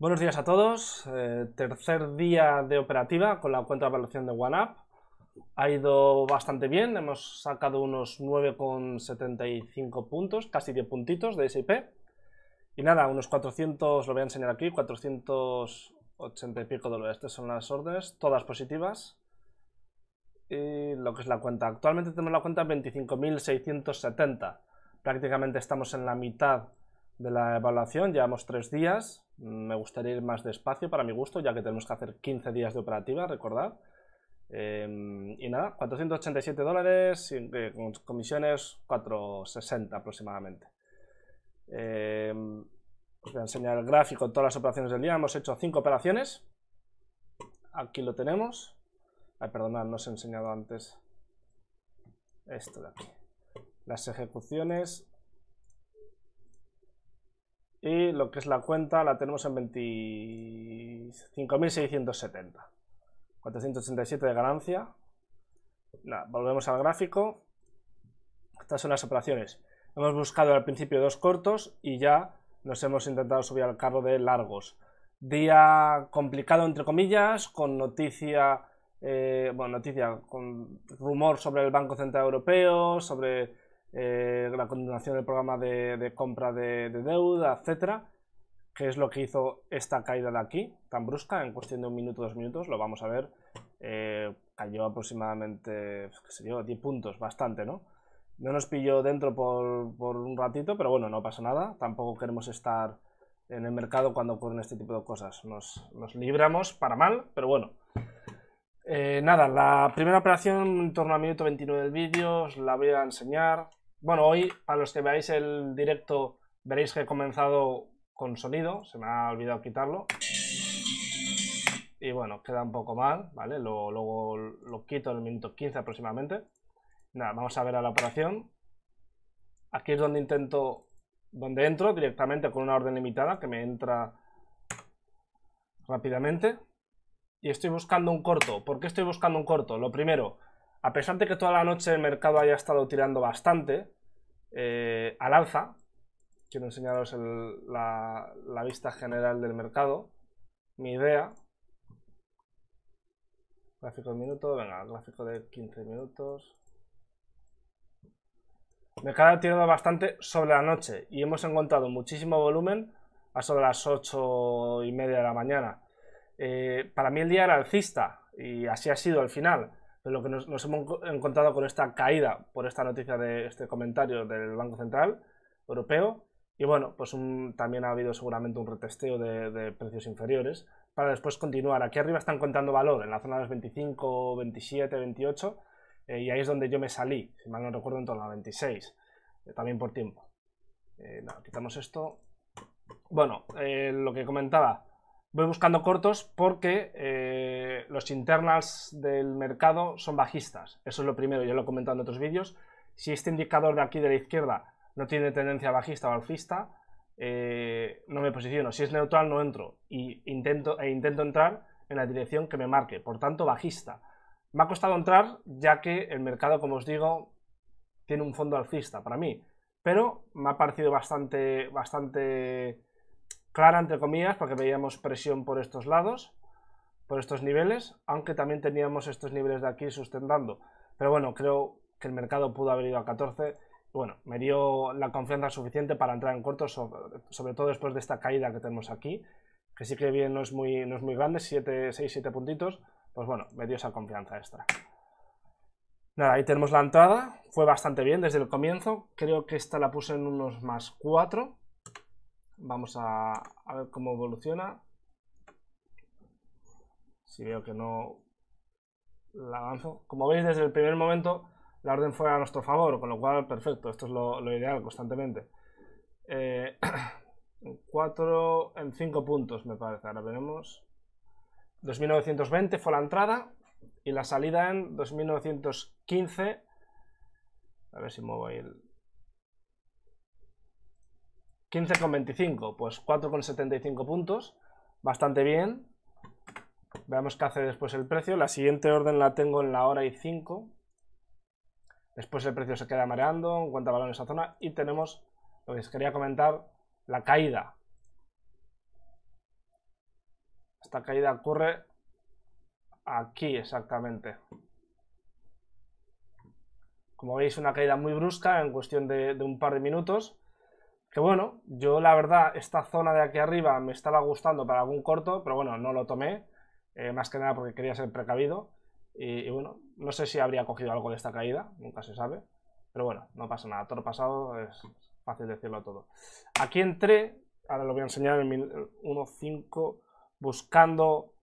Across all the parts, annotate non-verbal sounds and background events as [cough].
Buenos días a todos. Eh, tercer día de operativa con la cuenta de evaluación de OneUp. Ha ido bastante bien. Hemos sacado unos 9,75 puntos, casi 10 puntitos de SIP. Y nada, unos 400, lo voy a enseñar aquí, 480 y pico dólares. Estas son las órdenes, todas positivas. Y lo que es la cuenta. Actualmente tenemos la cuenta 25.670. Prácticamente estamos en la mitad de la evaluación. Llevamos tres días. Me gustaría ir más despacio para mi gusto, ya que tenemos que hacer 15 días de operativa, recordad. Em, y nada, 487 dólares, eh, con comisiones 460 aproximadamente. Em, os voy a enseñar el gráfico de todas las operaciones del día. Hemos hecho cinco operaciones. Aquí lo tenemos. perdonad, no os he enseñado antes esto de aquí. Las ejecuciones y lo que es la cuenta la tenemos en 25.670. 487 de ganancia. volvemos al gráfico. Estas son las operaciones. Hemos buscado al principio dos cortos y ya nos hemos intentado subir al carro de largos. Día complicado, entre comillas, con noticia, eh, bueno, noticia, con rumor sobre el Banco Central Europeo, sobre eh, la continuación del programa de, compra de, deuda, etcétera, que es lo que hizo esta caída de aquí, tan brusca, en cuestión de un minuto, dos minutos, lo vamos a ver, eh, cayó aproximadamente, pues, qué sé yo, 10 puntos, bastante, ¿no? No nos pilló dentro por, un ratito, pero bueno, no pasa nada, tampoco queremos estar en el mercado cuando ocurren este tipo de cosas. Nos, libramos para mal, pero bueno. Eh, nada, la primera operación en torno al minuto 29 del vídeo, os la voy a enseñar. Bueno, hoy, para los que veáis el directo, veréis que he comenzado con sonido. Se me ha olvidado quitarlo. Y bueno, queda un poco mal, ¿vale? luego lo quito en el minuto 15 aproximadamente. Nada, vamos a ver a la operación. Aquí es donde intento, donde entro directamente con una orden limitada que me entra rápidamente. Y estoy buscando un corto. ¿Por qué estoy buscando un corto? Lo primero, a pesar de que toda la noche el mercado haya estado tirando bastante eh, al alza, quiero enseñaros la, vista general del mercado, mi idea, gráfico de minuto, venga, gráfico de 15 minutos, el mercado ha tirado bastante sobre la noche y hemos encontrado muchísimo volumen a sobre las 8 y media de la mañana. Eh, para mí el día era alcista y así ha sido al final lo que nos, hemos encontrado con esta caída por esta noticia de este comentario del Banco Central Europeo. Y bueno, pues también ha habido seguramente un retesteo de, precios inferiores para después continuar. Aquí arriba están contando valor en la zona de los 25, 27, 28 y ahí es donde yo me salí, si mal no recuerdo, en torno a 26, eh, también por tiempo. Eh, quitamos esto. Bueno, eh, lo que comentaba, voy buscando cortos porque eh, los internals del mercado son bajistas. Eso es lo primero, ya lo he comentado en otros vídeos. Si este indicador de aquí de la izquierda no tiene tendencia bajista o alcista, eh, no me posiciono. Si es neutral, no entro. Y intento, e intento entrar en la dirección que me marque. Por tanto, bajista. Me ha costado entrar ya que el mercado, como os digo, tiene un fondo alcista para mí. Pero me ha parecido bastante, bastante clara entre comillas, porque veíamos presión por estos lados, por estos niveles, aunque también teníamos estos niveles de aquí sustentando. Pero bueno, creo que el mercado pudo haber ido a 14. Bueno, me dio la confianza suficiente para entrar en corto, sobre, todo después de esta caída que tenemos aquí, que sí que bien no es muy, no es muy grande, 7, 6, 7 puntitos, pues bueno, me dio esa confianza extra. Nada, ahí tenemos la entrada, fue bastante bien desde el comienzo, creo que esta la puse en unos más 4, Vamos a, ver cómo evoluciona. Si veo que no la avanzo. Como veis, desde el primer momento la orden fue a nuestro favor, con lo cual, perfecto, esto es lo, ideal constantemente. Eh, [clears throat] en 4, en 5 puntos, me parece, ahora veremos. 2920 fue la entrada y la salida en 2915. A ver si muevo ahí el, 15,25, pues 4,75 puntos, bastante bien. Veamos qué hace después el precio. La siguiente orden la tengo en la hora y 5. Después el precio se queda mareando, a valor en esa zona y tenemos lo que os quería comentar, la caída. Esta caída ocurre aquí exactamente. Como veis, una caída muy brusca en cuestión de un par de minutos que bueno, yo la verdad esta zona de aquí arriba me estaba gustando para algún corto, pero bueno, no lo tomé, eh, más que nada porque quería ser precavido. Y, bueno, no sé si habría cogido algo de esta caída, nunca se sabe. Pero bueno, no pasa nada, todo pasado es fácil decirlo todo. Aquí entré, ahora lo voy a enseñar en 1.5, buscando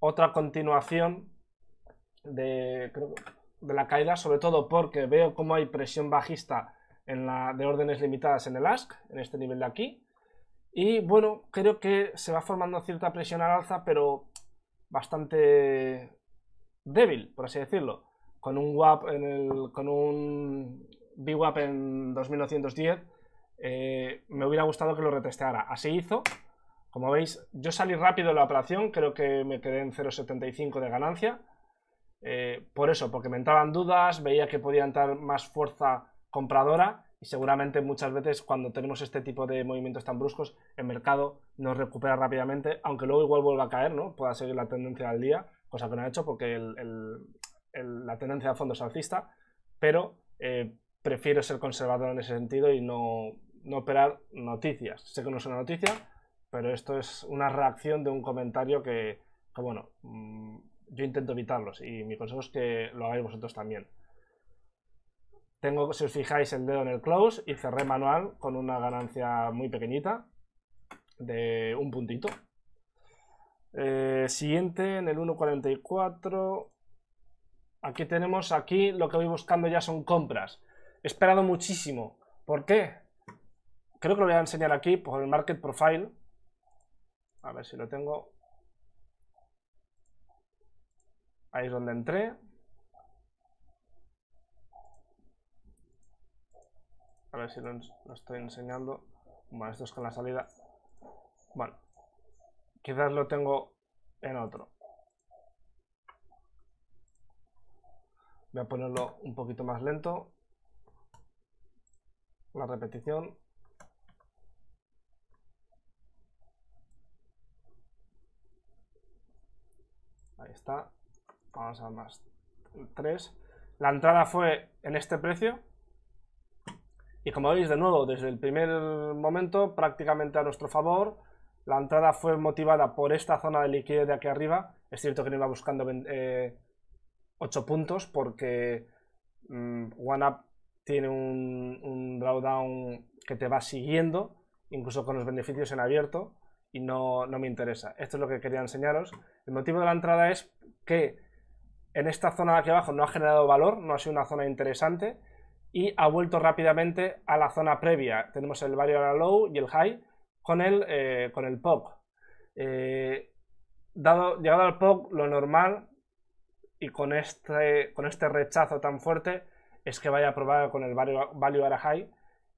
otra continuación de, de la caída, sobre todo porque veo cómo hay presión bajista la de órdenes limitadas en el ASK, en este nivel de aquí. Y bueno, creo que se va formando cierta presión al alza, pero bastante débil, por así decirlo. Con un WAP en el, con un VWAP en 2910, eh, me hubiera gustado que lo retesteara. Así hizo. Como veis, yo salí rápido de la operación, creo que me quedé en 0.75 de ganancia. Eh, por eso, porque me entraban dudas, veía que podía entrar más fuerza compradora y seguramente muchas veces cuando tenemos este tipo de movimientos tan bruscos, el mercado nos recupera rápidamente, aunque luego igual vuelva a caer, ¿no? Pueda seguir la tendencia del día, cosa que no ha hecho porque la tendencia de fondo es alcista, pero eh, prefiero ser conservador en ese sentido y no, no operar noticias. Sé que no es una noticia, pero esto es una reacción de un comentario que, que bueno, mm, yo intento evitarlos y mi consejo es que lo hagáis vosotros también. Tengo, si os fijáis, el dedo en el close y cerré manual con una ganancia muy pequeñita de un puntito. Eh, siguiente, en el 1.44. Aquí tenemos, aquí lo que voy buscando ya son compras. He esperado muchísimo. ¿Por qué? Creo que lo voy a enseñar aquí por el Market Profile. A ver si lo tengo. Ahí es donde entré. a ver si lo, estoy enseñando. Bueno, esto es con la salida. Bueno, Quizás lo tengo en otro. Voy a ponerlo un poquito más lento. La repetición. Ahí está. Vamos a más 3. La entrada fue en este precio. Y como veis, de nuevo, desde el primer momento, prácticamente a nuestro favor, la entrada fue motivada por esta zona de liquidez de aquí arriba. Es cierto que no iba buscando 8 eh, puntos porque mm, one up tiene un, drawdown que te va siguiendo, incluso con los beneficios en abierto, y no, no me interesa. Esto es lo que quería enseñaros. El motivo de la entrada es que en esta zona de aquí abajo no ha generado valor, no ha sido una zona interesante, y ha vuelto rápidamente a la zona previa. Tenemos el a low y el high con el, eh, con el pop. Eh, llegado al pop, lo normal y con este, con este rechazo tan fuerte es que vaya a probar con el value, value a high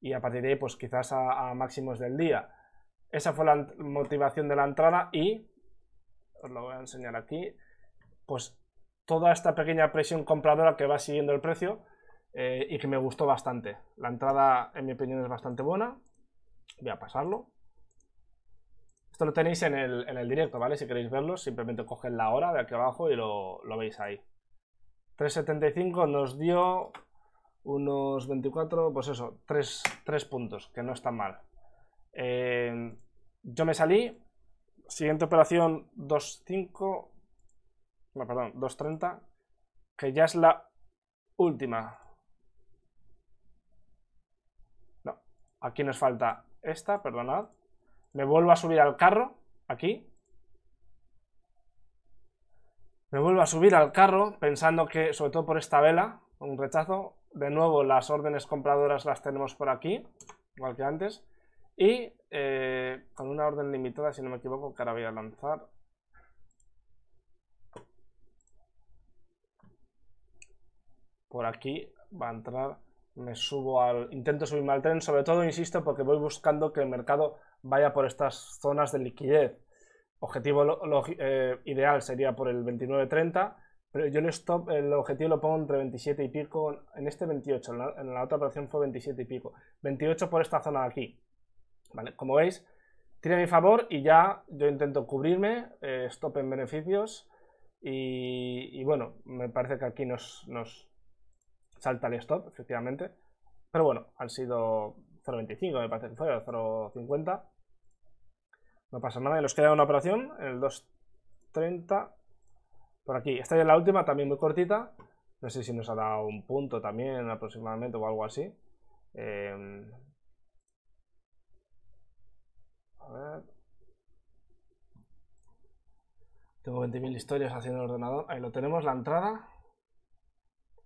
y a partir de ahí pues quizás a máximos del día. Esa fue la motivación de la entrada y, os lo voy a enseñar aquí, pues toda esta pequeña presión compradora que va siguiendo el precio eh, y que me gustó bastante. La entrada, en mi opinión, es bastante buena. Voy a pasarlo. Esto lo tenéis en el, directo, ¿vale? Si queréis verlo, simplemente coged la hora de aquí abajo y lo, veis ahí. 3.75 nos dio unos 24, pues eso, 3, puntos, que no está mal. Eh, yo me salí, siguiente operación 2.5, perdón, 2.30, que ya es la última. Aquí nos falta esta, perdonad. Me vuelvo a subir al carro, aquí. Me vuelvo a subir al carro pensando que, sobre todo por esta vela, un rechazo. De nuevo, las órdenes compradoras las tenemos por aquí, igual que antes. Y eh, con una orden limitada, si no me equivoco, que ahora voy a lanzar. Por aquí va a entrar me subo al. intento subirme al tren, sobre todo, insisto, porque voy buscando que el mercado vaya por estas zonas de liquidez. Objetivo eh, ideal sería por el 29.30, pero yo el stop, el objetivo lo pongo entre 27 y pico, en este 28, en la, otra operación fue 27 y pico, 28 por esta zona de aquí. ¿Vale? Como veis, tiene mi favor y ya yo intento cubrirme, eh, stop en beneficios y, bueno, me parece que aquí nos salta el stop, efectivamente. Pero bueno, han sido 0.25 me parece que fue, 0.50. No pasa nada, y nos queda una operación en el 2.30 por aquí. Esta ya es la última, también muy cortita. No sé si nos ha dado un punto también aproximadamente o algo así. Em, a ver. Tengo 20.000 historias haciendo el ordenador. Ahí lo tenemos, la entrada.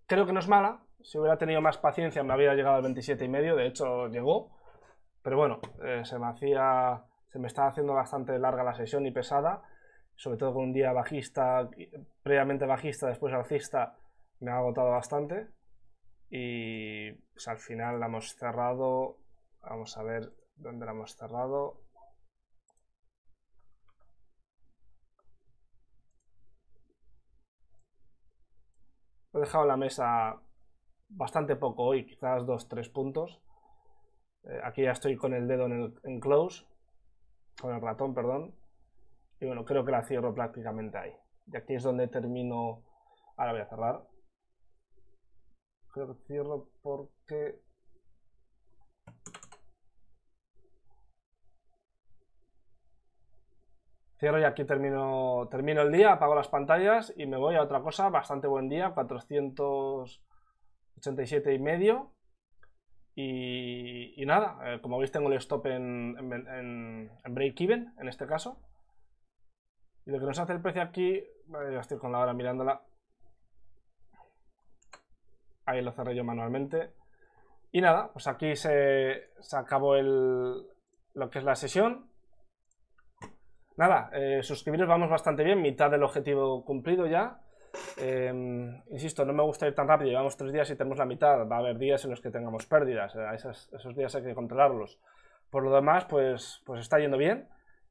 Creo que no es mala. Si hubiera tenido más paciencia me habría llegado al 27 y medio, de hecho llegó. Pero bueno, eh, se me hacía. Se me estaba haciendo bastante larga la sesión y pesada. Sobre todo con un día bajista, previamente bajista, después alcista, me ha agotado bastante. Y pues, al final la hemos cerrado. Vamos a ver dónde la hemos cerrado. He dejado la mesa bastante poco hoy, quizás 2-3 puntos. Eh, aquí ya estoy con el dedo en, el, close, con el ratón, perdón. Y bueno, creo que la cierro prácticamente ahí. Y aquí es donde termino. Ahora voy a cerrar. Creo que cierro porque cierro y aquí termino, termino el día, apago las pantallas y me voy a otra cosa, bastante buen día, 400, 87 y medio. Y, nada, eh, como veis tengo el stop en, break-even, en este caso. Y lo que nos hace el precio aquí, estoy con la hora mirándola. Ahí lo cerré yo manualmente. Y nada, pues aquí se, acabó el, lo que es la sesión. Nada, eh, suscribiros vamos bastante bien, mitad del objetivo cumplido ya. Em, insisto, no me gusta ir tan rápido, llevamos tres días y tenemos la mitad, va a haber días en los que tengamos pérdidas, eh, Esos, esos días hay que controlarlos. Por lo demás, pues, pues está yendo bien.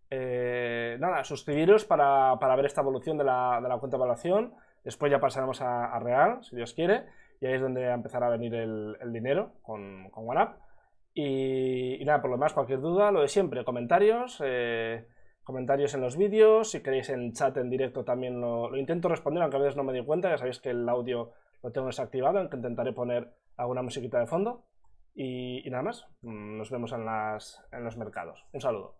Eh, nada, suscribiros para, para, ver esta evolución de la, de la, cuenta de evaluación. Después ya pasaremos a, Real, si Dios quiere, y ahí es donde empezará a venir el, el dinero con, con OneUp. Y, nada, por lo demás, cualquier duda, lo de siempre, comentarios. Eh, comentarios en los vídeos, si queréis en chat en directo también lo, intento responder, aunque a veces no me di cuenta, ya sabéis que el audio lo tengo desactivado, aunque intentaré poner alguna musiquita de fondo. Y, y nada más, nos vemos en, las, en los mercados. Un saludo.